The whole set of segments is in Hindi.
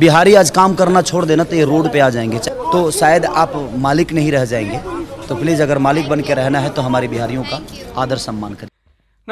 बिहारी आज काम करना छोड़ देना तो ये रोड पे आ जाएंगे तो शायद आप मालिक नहीं रह जाएंगे तो प्लीज़ अगर मालिक बन के रहना है तो हमारे बिहारियों का आदर सम्मान करें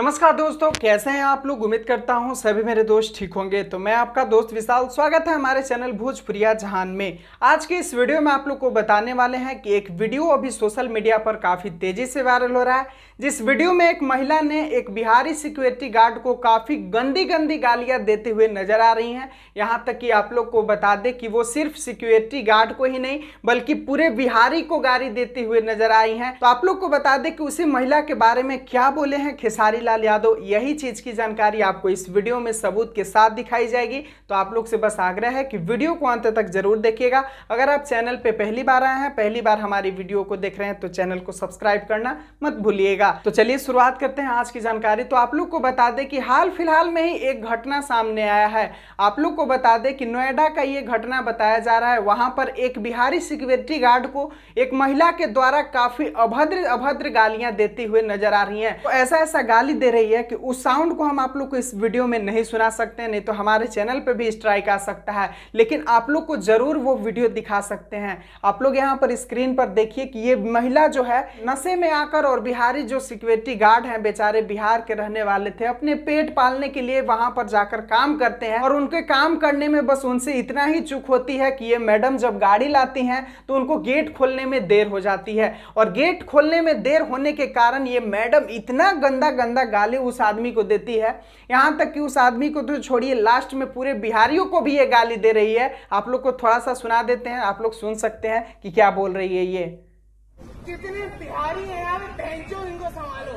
नमस्कार दोस्तों कैसे हैं आप लोग उम्मीद करता हूं सभी मेरे दोस्त ठीक होंगे तो मैं आपका दोस्त विशाल स्वागत है हमारे चैनल भोजपुरिया जहान में आज के इस वीडियो में आप लोग को बताने वाले हैं कि एक वीडियो अभी सोशल मीडिया पर काफ़ी तेज़ी से वायरल हो रहा है जिस वीडियो में एक महिला ने एक बिहारी सिक्योरिटी गार्ड को काफ़ी गंदी गंदी गालियां देते हुए नजर आ रही हैं यहाँ तक कि आप लोग को बता दें कि वो सिर्फ सिक्योरिटी गार्ड को ही नहीं बल्कि पूरे बिहारी को गाली देते हुए नजर आई हैं तो आप लोग को बता दें कि उसी महिला के बारे में क्या बोले हैं खेसारी लाल यादव यही चीज़ की जानकारी आपको इस वीडियो में सबूत के साथ दिखाई जाएगी तो आप लोग से बस आग्रह है कि वीडियो को अंत तक जरूर देखिएगा अगर आप चैनल पर पहली बार आए हैं पहली बार हमारी वीडियो को देख रहे हैं तो चैनल को सब्सक्राइब करना मत भूलिएगा जाएगा तो चलिए शुरुआत करते हैं आज की जानकारी तो आप लोग को बता दें कि हाल फिलहाल में ही एक घटना सामने आया है आप लोग को बता दें कि नोएडा का ये घटना बताया जा रहा है वहां पर एक बिहारी सिक्योरिटी गार्ड को एक महिला के द्वारा काफी अभद्र अभद्र गालियां देती हुई नजर आ रही है तो ऐसा ऐसा गाली दे रही है कि उस साउंड को हम आप लोग को इस वीडियो में नहीं सुना सकते नहीं तो हमारे चैनल पर भी स्ट्राइक आ सकता है लेकिन आप लोग को जरूर वो वीडियो दिखा सकते हैं आप लोग यहाँ पर स्क्रीन पर देखिए कि ये महिला जो है नशे में आकर और बिहारी जो जो सिक्योरिटी गार्ड हैं बेचारे बिहार के रहने वाले थे अपने पेट पालने के लिए वहां पर जाकर काम करते हैं और उनके काम करने में बस उनसे इतना ही चुक होती है कि ये मैडम जब गाड़ी लाती हैं तो उनको गेट खोलने में देर हो जाती है और गेट खोलने में देर होने के कारण ये मैडम इतना गंदा गंदा गाली उस आदमी को देती है यहाँ तक कि उस आदमी को तो छोड़िए लास्ट में पूरे बिहारियों को भी ये गाली दे रही है आप लोग को थोड़ा सा सुना देते हैं आप लोग सुन सकते हैं कि क्या बोल रही है ये कितने प्यारी है यार भैंचो इनको संभालो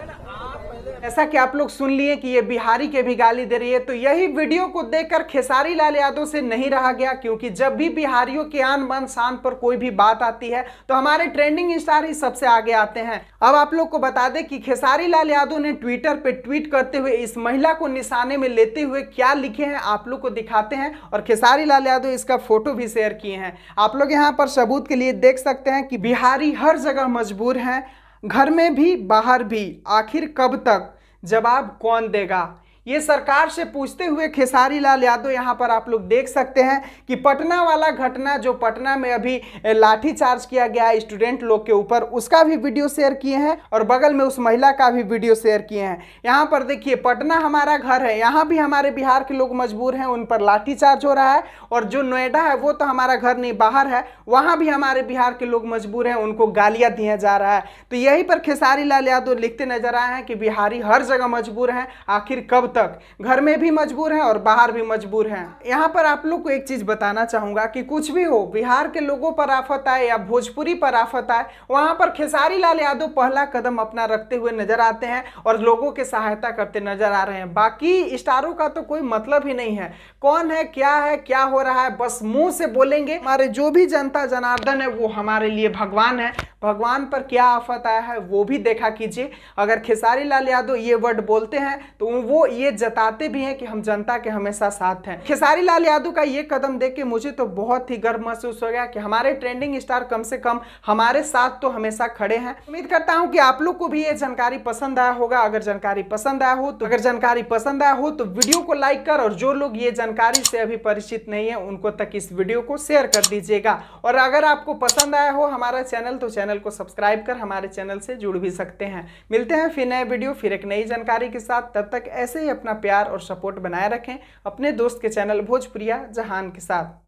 ऐसा कि आप लोग सुन लिए कि ये बिहारी के भी गाली दे रही है तो यही वीडियो को देखकर खेसारी लाल यादव से नहीं रहा गया क्योंकि जब भी बिहारियों के आन मन शान पर कोई भी बात आती है तो हमारे ट्रेंडिंग स्टार ही सबसे आगे आते हैं अब आप लोग को बता दें कि खेसारी लाल यादव ने ट्विटर पर ट्वीट करते हुए इस महिला को निशाने में लेते हुए क्या लिखे हैं आप लोग को दिखाते हैं और खेसारी लाल यादव इसका फोटो भी शेयर किए हैं आप लोग यहाँ पर सबूत के लिए देख सकते हैं कि बिहारी हर जगह मजबूर हैं घर में भी बाहर भी आखिर कब तक जवाब कौन देगा ये सरकार से पूछते हुए खेसारी लाल यादव यहाँ पर आप लोग देख सकते हैं कि पटना वाला घटना जो पटना में अभी लाठी चार्ज किया गया स्टूडेंट लोग के ऊपर उसका भी वीडियो शेयर किए हैं और बगल में उस महिला का भी वीडियो शेयर किए हैं यहाँ पर देखिए पटना हमारा घर है यहाँ भी हमारे बिहार के लोग मजबूर हैं उन पर लाठीचार्ज हो रहा है और जो नोएडा है वो तो हमारा घर नहीं बाहर है वहाँ भी हमारे बिहार के लोग मजबूर हैं उनको गालियाँ दिया जा रहा है तो यही पर खेसारी लाल यादव लिखते नजर आए हैं कि बिहारी हर जगह मजबूर हैं आखिर कब तक तक घर में भी मजबूर हैं और बाहर भी मजबूर हैं यहाँ पर आप लोग को एक चीज़ बताना चाहूँगा कि कुछ भी हो बिहार के लोगों पर आफत आए या भोजपुरी पर आफत आए वहाँ पर खेसारी लाल यादव पहला कदम अपना रखते हुए नजर आते हैं और लोगों की सहायता करते नजर आ रहे हैं बाकी स्टारों का तो कोई मतलब ही नहीं है कौन है क्या है क्या हो रहा है बस मुंह से बोलेंगे हमारे जो भी जनता जनार्दन है वो हमारे लिए भगवान है भगवान पर क्या आफत आया है वो भी देखा कीजिए अगर खेसारी लाल यादव ये वर्ड बोलते हैं तो वो ये जताते भी हैं कि हम जनता के हमेशा साथ हैं खेसारी लाल यादव का ये कदम देख के मुझे तो बहुत ही गर्व महसूस हो गया कि हमारे ट्रेंडिंग स्टार कम से कम हमारे साथ तो हमेशा खड़े हैं उम्मीद करता हूँ कि आप लोग को भी ये जानकारी पसंद आया होगा अगर जानकारी पसंद आया हो तो अगर जानकारी पसंद आया हो तो वीडियो को लाइक कर और जो लोग ये जानकारी से अभी परिचित नहीं है उनको तक इस वीडियो को शेयर कर दीजिएगा और अगर आपको पसंद आया हो हमारा चैनल तो चैनल को सब्सक्राइब कर हमारे चैनल से जुड़ भी सकते हैं मिलते हैं फिर नए वीडियो फिर एक नई जानकारी के साथ तब तक ऐसे ही अपना प्यार और सपोर्ट बनाए रखें अपने दोस्त के चैनल भोजप्रिया जहान के साथ